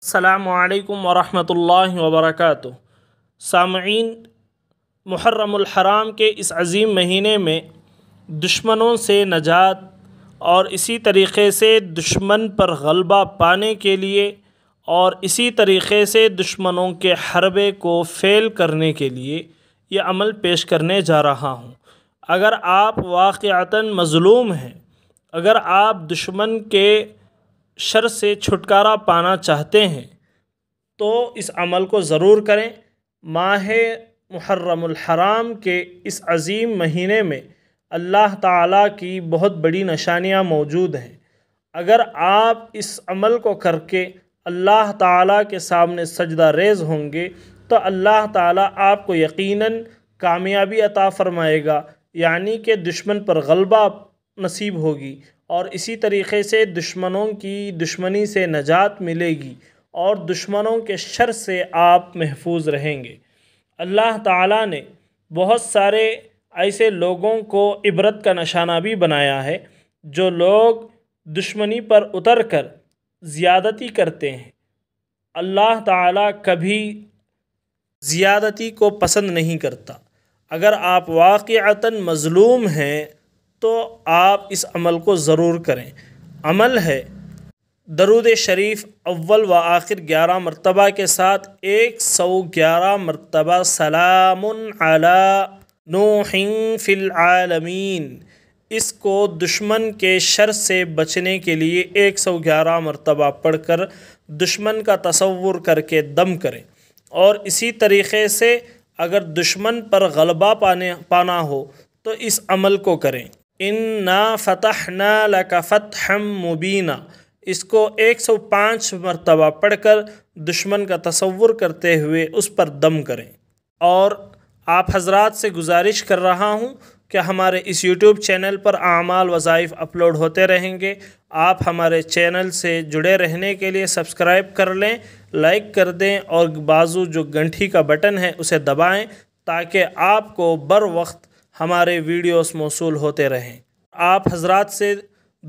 अल्लाम वरहमल वबरक सामीन मुहर्रमहराम के इस अज़ीम महीने में दुश्मनों से नजात और इसी तरीक़े से दुश्मन पर गलबा पाने के लिए और इसी तरीक़े से दुश्मनों के हरबे को फ़ेल करने के लिए यह अमल पेश करने जा रहा हूँ अगर आप वाक़ता मज़लूम हैं अगर आप दुश्मन के शर से छुटकारा पाना चाहते हैं तो इस अमल को ज़रूर करें माह हराम के इस अज़ीम महीने में अल्लाह ताला की बहुत बड़ी निशानियाँ मौजूद हैं अगर आप इस अमल को करके अल्लाह ताला के सामने सजदा रेज होंगे तो अल्लाह ताला आपको यकीनन कामयाबी अता फ़रमाएगा यानी कि दुश्मन पर गलबा नसीब होगी और इसी तरीके से दुश्मनों की दुश्मनी से नजात मिलेगी और दुश्मनों के शर से आप महफूज रहेंगे अल्लाह ताला ने बहुत सारे ऐसे लोगों को इबरत का निशाना भी बनाया है जो लोग दुश्मनी पर उतर कर ज़्यादती करते हैं अल्लाह ताला कभी ज़्यादती को पसंद नहीं करता अगर आप वाक़ता मज़लूम हैं तो आप इस अमल को ज़रूर करें अमल है दरुद शरीफ अव्वल व आखिर ग्यारह मरतबा के साथ एक सौ ग्यारह मरतबा सलाम अला इसको दुश्मन के शर से बचने के लिए एक सौ ग्यारह मरतबा पढ़ कर दुश्मन का तस्वुर करके दम करें और इसी तरीक़े से अगर दुश्मन पर गलबा पाने पाना हो तो इस अमल को करें इन्ना ना लकफ़त हम मुबीना इसको 105 मरतबा पढ़कर दुश्मन का तसवुर करते हुए उस पर दम करें और आप हजरात से गुजारिश कर रहा हूँ कि हमारे इस यूट्यूब चैनल पर आमाल वज़ाइफ अपलोड होते रहेंगे आप हमारे चैनल से जुड़े रहने के लिए सब्सक्राइब कर लें लाइक कर दें और बाजू जो घंटी का बटन है उसे दबाएं ताकि आपको बर वक्त हमारे वीडियोस मौसू होते रहें आप हजरात से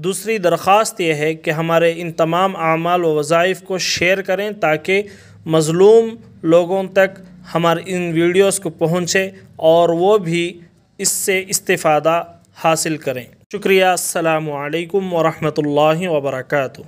दूसरी दरख्वास्त यह है कि हमारे इन तमाम अमाल व वज़ाइफ को शेयर करें ताकि मज़लूम लोगों तक हमारे इन वीडियोस को पहुँचे और वो भी इससे इस्तादा हासिल करें शुक्रिया अल्लाम वरहमल वर्का